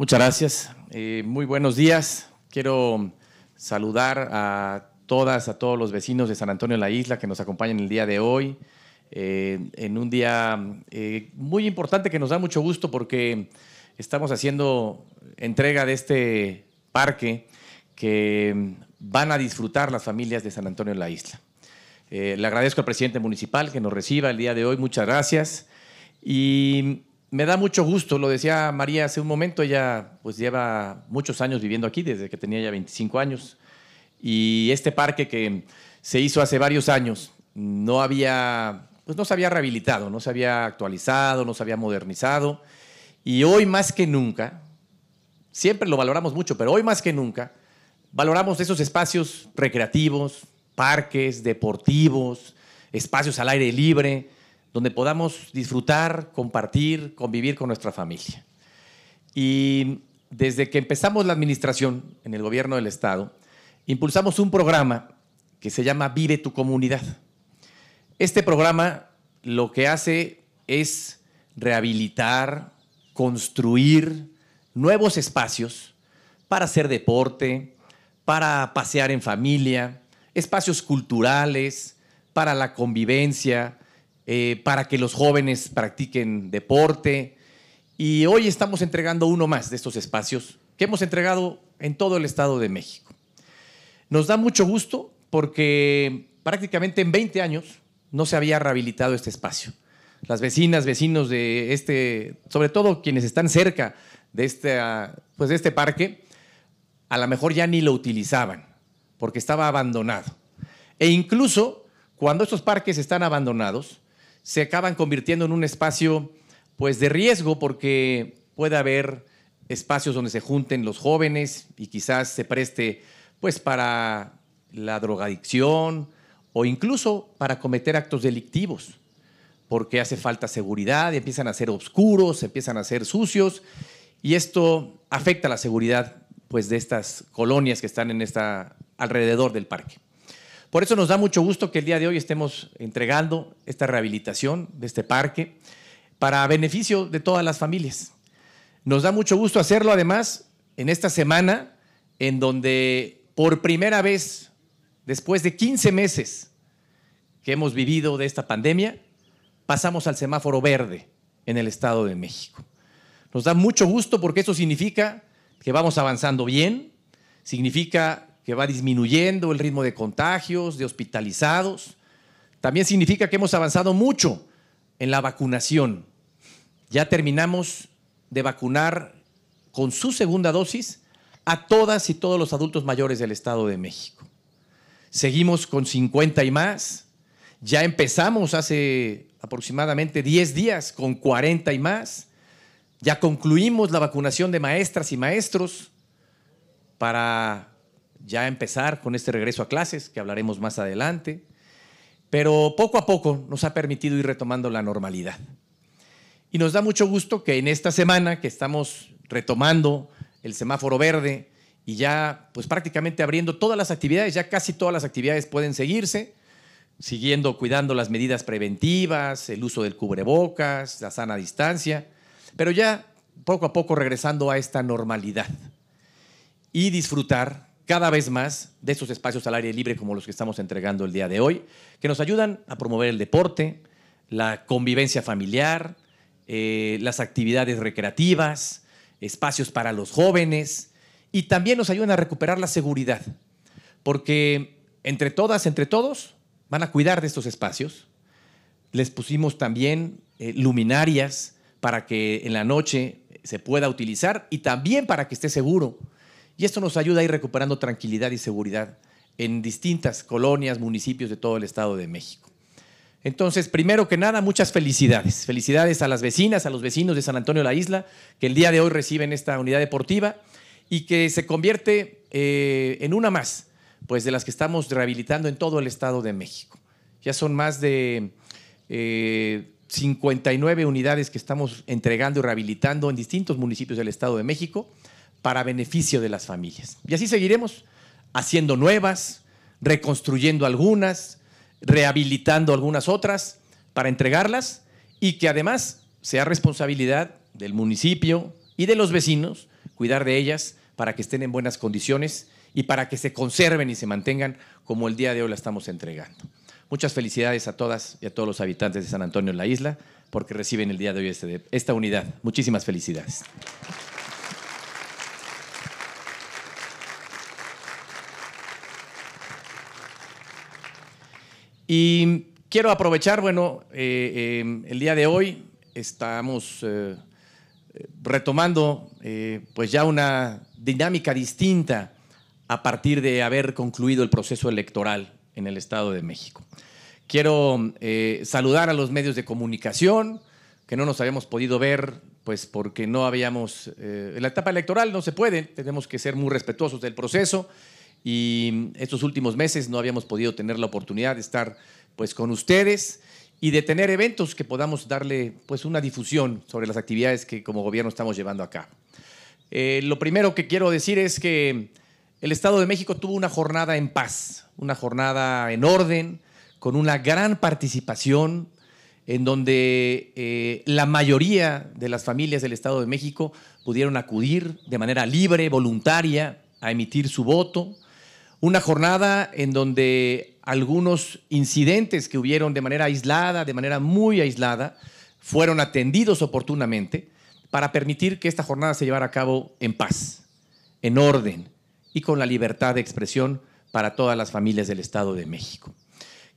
Muchas gracias. Eh, muy buenos días. Quiero saludar a todas, a todos los vecinos de San Antonio de la Isla que nos acompañan el día de hoy, eh, en un día eh, muy importante que nos da mucho gusto porque estamos haciendo entrega de este parque que van a disfrutar las familias de San Antonio de la Isla. le agradezco al presidente municipal que nos reciba el día de hoy, muchas gracias. Y me da mucho gusto, lo decía María hace un momento, ella pues lleva muchos años viviendo aquí, desde que tenía ya 25 años, y este parque que se hizo hace varios años no había, pues no se había rehabilitado, no se había actualizado, no se había modernizado, y hoy más que nunca, siempre lo valoramos mucho, pero hoy más que nunca, valoramos esos espacios recreativos, parques, deportivos, espacios al aire libre, donde podamos disfrutar, compartir, convivir con nuestra familia. Y desde que empezamos la administración en el gobierno del Estado, impulsamos un programa que se llama Vive tu comunidad. Este programa lo que hace es rehabilitar, construir nuevos espacios para hacer deporte, para pasear en familia, espacios culturales, para la convivencia, eh, para que los jóvenes practiquen deporte. Y hoy estamos entregando uno más de estos espacios que hemos entregado en todo el Estado de México. Nos da mucho gusto porque prácticamente en 20 años no se había rehabilitado este espacio. Las vecinas, vecinos de este, sobre todo quienes están cerca de este, de este parque, a lo mejor ya ni lo utilizaban porque estaba abandonado. E incluso cuando estos parques están abandonados, se acaban convirtiendo en un espacio pues de riesgo porque puede haber espacios donde se junten los jóvenes y quizás se preste pues para la drogadicción o incluso para cometer actos delictivos, porque hace falta seguridad y empiezan a ser oscuros, empiezan a ser sucios y esto afecta la seguridad pues de estas colonias que están en esta alrededor del parque. Por eso nos da mucho gusto que el día de hoy estemos entregando esta rehabilitación de este parque para beneficio de todas las familias. Nos da mucho gusto hacerlo además en esta semana en donde por primera vez, después de 15 meses que hemos vivido de esta pandemia, pasamos al semáforo verde en el Estado de México. Nos da mucho gusto porque eso significa que vamos avanzando bien, significa que va disminuyendo el ritmo de contagios, de hospitalizados. También significa que hemos avanzado mucho en la vacunación. Ya terminamos de vacunar con su segunda dosis a todas y todos los adultos mayores del Estado de México. Seguimos con 50 y más. Ya empezamos hace aproximadamente 10 días con 40 y más. Ya concluimos la vacunación de maestras y maestros para ya empezar con este regreso a clases, que hablaremos más adelante, pero poco a poco nos ha permitido ir retomando la normalidad. Y nos da mucho gusto que en esta semana que estamos retomando el semáforo verde y ya pues prácticamente abriendo todas las actividades, ya casi todas las actividades pueden seguirse, siguiendo cuidando las medidas preventivas, el uso del cubrebocas, la sana distancia, pero ya poco a poco regresando a esta normalidad y disfrutar cada vez más de estos espacios al aire libre como los que estamos entregando el día de hoy, que nos ayudan a promover el deporte, la convivencia familiar, eh, las actividades recreativas, espacios para los jóvenes y también nos ayudan a recuperar la seguridad, porque entre todas, entre todos, van a cuidar de estos espacios. Les pusimos también eh, luminarias para que en la noche se pueda utilizar y también para que esté seguro y esto nos ayuda a ir recuperando tranquilidad y seguridad en distintas colonias, municipios de todo el Estado de México. Entonces, primero que nada, muchas felicidades. Felicidades a las vecinas, a los vecinos de San Antonio de la Isla, que el día de hoy reciben esta unidad deportiva y que se convierte eh, en una más, pues de las que estamos rehabilitando en todo el Estado de México. Ya son más de 59 eh, unidades que estamos entregando y rehabilitando en distintos municipios del Estado de México para beneficio de las familias. Y así seguiremos haciendo nuevas, reconstruyendo algunas, rehabilitando algunas otras para entregarlas y que además sea responsabilidad del municipio y de los vecinos cuidar de ellas para que estén en buenas condiciones y para que se conserven y se mantengan como el día de hoy la estamos entregando. Muchas felicidades a todas y a todos los habitantes de San Antonio en la isla porque reciben el día de hoy este esta unidad. Muchísimas felicidades. Y quiero aprovechar, bueno, eh, eh, el día de hoy estamos eh, retomando pues ya una dinámica distinta a partir de haber concluido el proceso electoral en el Estado de México. Quiero saludar a los medios de comunicación que no nos habíamos podido ver, pues porque no habíamos, en la etapa electoral no se puede, tenemos que ser muy respetuosos del proceso y estos últimos meses no habíamos podido tener la oportunidad de estar pues con ustedes y de tener eventos que podamos darle pues una difusión sobre las actividades que como gobierno estamos llevando acá. Eh, lo primero que quiero decir es que el Estado de México tuvo una jornada en paz, una jornada en orden, con una gran participación, en donde eh, la mayoría de las familias del Estado de México pudieron acudir de manera libre, voluntaria, a emitir su voto una jornada en donde algunos incidentes que hubieron de manera aislada, de manera muy aislada, fueron atendidos oportunamente para permitir que esta jornada se llevara a cabo en paz, en orden y con la libertad de expresión para todas las familias del Estado de México.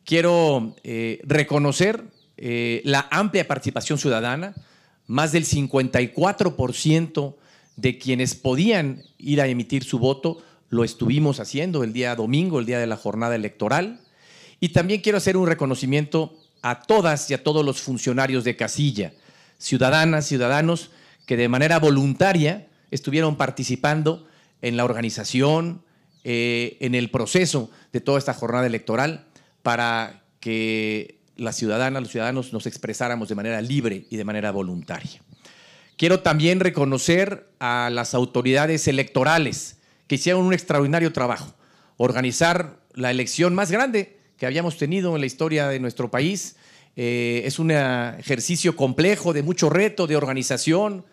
Quiero eh, reconocer eh, la amplia participación ciudadana, más del 54% de quienes podían ir a emitir su voto lo estuvimos haciendo el día domingo, el día de la jornada electoral. Y también quiero hacer un reconocimiento a todas y a todos los funcionarios de casilla, ciudadanas, ciudadanos que de manera voluntaria estuvieron participando en la organización, eh, en el proceso de toda esta jornada electoral para que las ciudadanas, los ciudadanos nos expresáramos de manera libre y de manera voluntaria. Quiero también reconocer a las autoridades electorales, que hicieron un extraordinario trabajo. Organizar la elección más grande que habíamos tenido en la historia de nuestro país. Eh, es un ejercicio complejo, de mucho reto, de organización,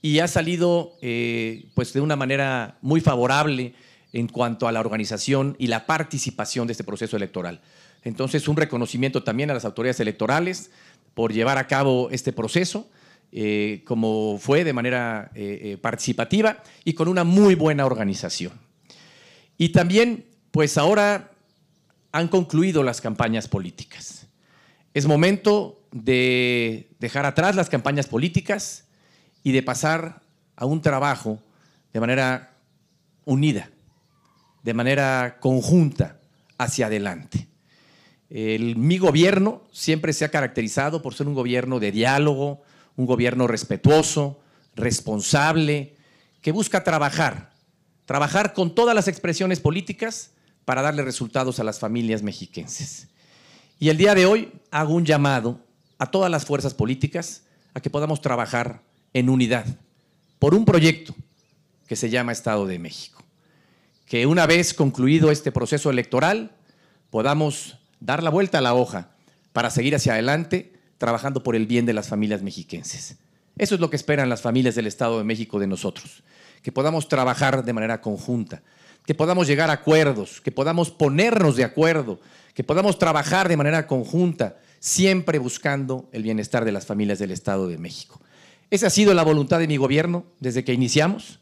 y ha salido eh, pues de una manera muy favorable en cuanto a la organización y la participación de este proceso electoral. Entonces, un reconocimiento también a las autoridades electorales por llevar a cabo este proceso. Eh, como fue de manera eh, eh, participativa y con una muy buena organización. Y también, pues ahora han concluido las campañas políticas. Es momento de dejar atrás las campañas políticas y de pasar a un trabajo de manera unida, de manera conjunta hacia adelante. mi gobierno siempre se ha caracterizado por ser un gobierno de diálogo, un gobierno respetuoso, responsable, que busca trabajar, trabajar con todas las expresiones políticas para darle resultados a las familias mexiquenses. Y el día de hoy hago un llamado a todas las fuerzas políticas a que podamos trabajar en unidad por un proyecto que se llama Estado de México. Que una vez concluido este proceso electoral podamos dar la vuelta a la hoja para seguir hacia adelante trabajando por el bien de las familias mexiquenses. Eso es lo que esperan las familias del Estado de México de nosotros, que podamos trabajar de manera conjunta, que podamos llegar a acuerdos, que podamos ponernos de acuerdo, que podamos trabajar de manera conjunta, siempre buscando el bienestar de las familias del Estado de México. Esa ha sido la voluntad de mi gobierno desde que iniciamos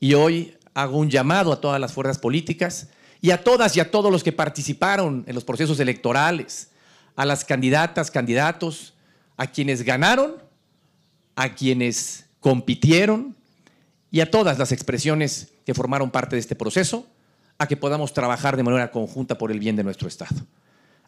y hoy hago un llamado a todas las fuerzas políticas y a todas y a todos los que participaron en los procesos electorales, a las candidatas, candidatos, a quienes ganaron, a quienes compitieron y a todas las expresiones que formaron parte de este proceso, a que podamos trabajar de manera conjunta por el bien de nuestro Estado.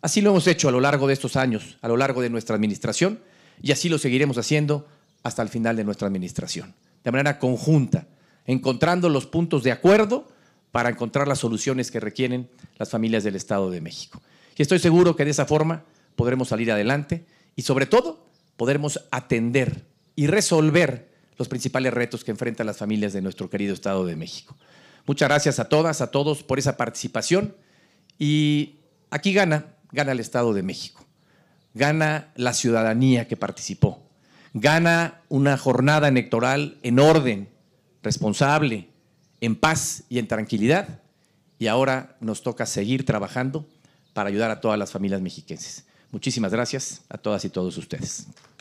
Así lo hemos hecho a lo largo de estos años, a lo largo de nuestra administración, y así lo seguiremos haciendo hasta el final de nuestra administración, de manera conjunta, encontrando los puntos de acuerdo para encontrar las soluciones que requieren las familias del Estado de México. Y estoy seguro que de esa forma podremos salir adelante y sobre todo podremos atender y resolver los principales retos que enfrentan las familias de nuestro querido Estado de México. Muchas gracias a todas, a todos por esa participación y aquí gana, gana el Estado de México, gana la ciudadanía que participó, gana una jornada electoral en orden, responsable, en paz y en tranquilidad y ahora nos toca seguir trabajando para ayudar a todas las familias mexiquenses. Muchísimas gracias a todas y todos ustedes.